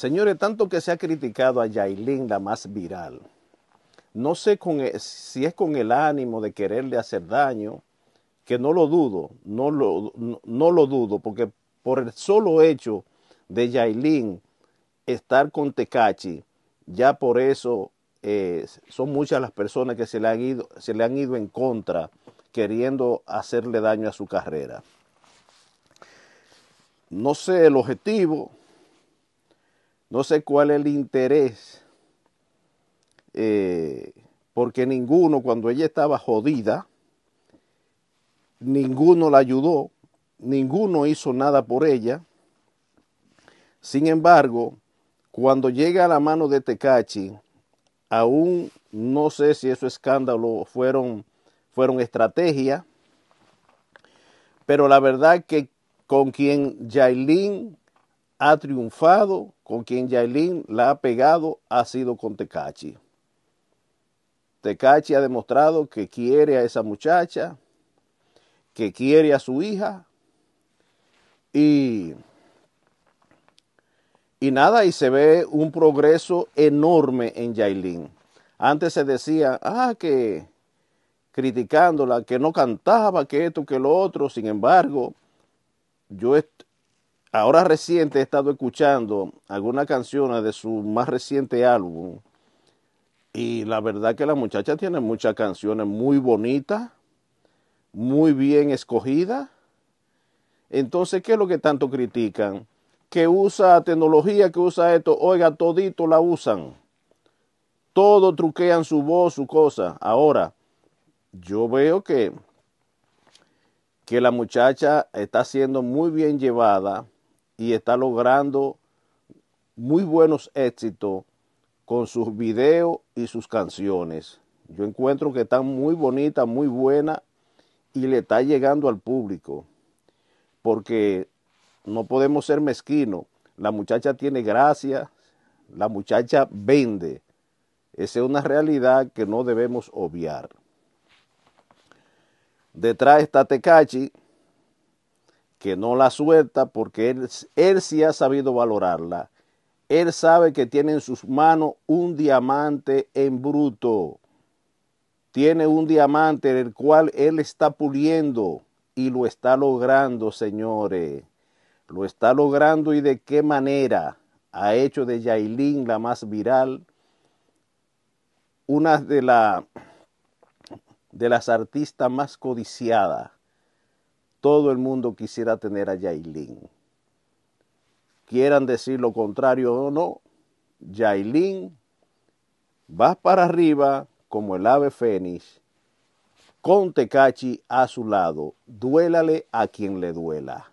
Señores, tanto que se ha criticado a Yailin, la más viral. No sé e, si es con el ánimo de quererle hacer daño, que no lo dudo, no lo, dudo, porque por el solo hecho de Yailin estar con Tecachi, ya por eso eh, son muchas las personas que se le, han ido, se le han ido en contra, queriendo hacerle daño a su carrera. No sé el objetivo, no sé cuál es el interés, eh, porque ninguno, cuando ella estaba jodida, ninguno la ayudó, ninguno hizo nada por ella. Sin embargo, cuando llega a la mano de Tecachi, aún no sé si esos escándalos fueron, fueron estrategia, pero la verdad que con quien Yailin ha triunfado, con quien Yailin la ha pegado, ha sido con Tecachi. Tecachi ha demostrado que quiere a esa muchacha, que quiere a su hija y, y nada, y se ve un progreso enorme en Yailin. Antes se decía, ah, que criticándola, que no cantaba, que esto, que lo otro, sin embargo, yo ahora reciente he estado escuchando algunas canciones de su más reciente álbum. Y la verdad que la muchacha tiene muchas canciones muy bonitas, muy bien escogidas. Entonces, ¿qué es lo que tanto critican? Que usa tecnología, que usa esto. Oiga, todito la usan. Todo truquean su voz, su cosa. Ahora, yo veo que, que la muchacha está siendo muy bien llevada y está logrando muy buenos éxitos con sus videos y sus canciones. Yo encuentro que están muy bonita, muy buena. y le está llegando al público. Porque no podemos ser mezquinos. La muchacha tiene gracia, la muchacha vende. Esa es una realidad que no debemos obviar. Detrás está Tecachi, que no la suelta porque él, él sí ha sabido valorarla. Él sabe que tiene en sus manos un diamante en bruto. Tiene un diamante en el cual él está puliendo y lo está logrando, señores. Lo está logrando y de qué manera ha hecho de Yailin la más viral, una de, la, de las artistas más codiciadas todo el mundo quisiera tener a Yailin. Quieran decir lo contrario o no, Yailin, vas para arriba como el ave fénix, con Tecachi a su lado, duélale a quien le duela.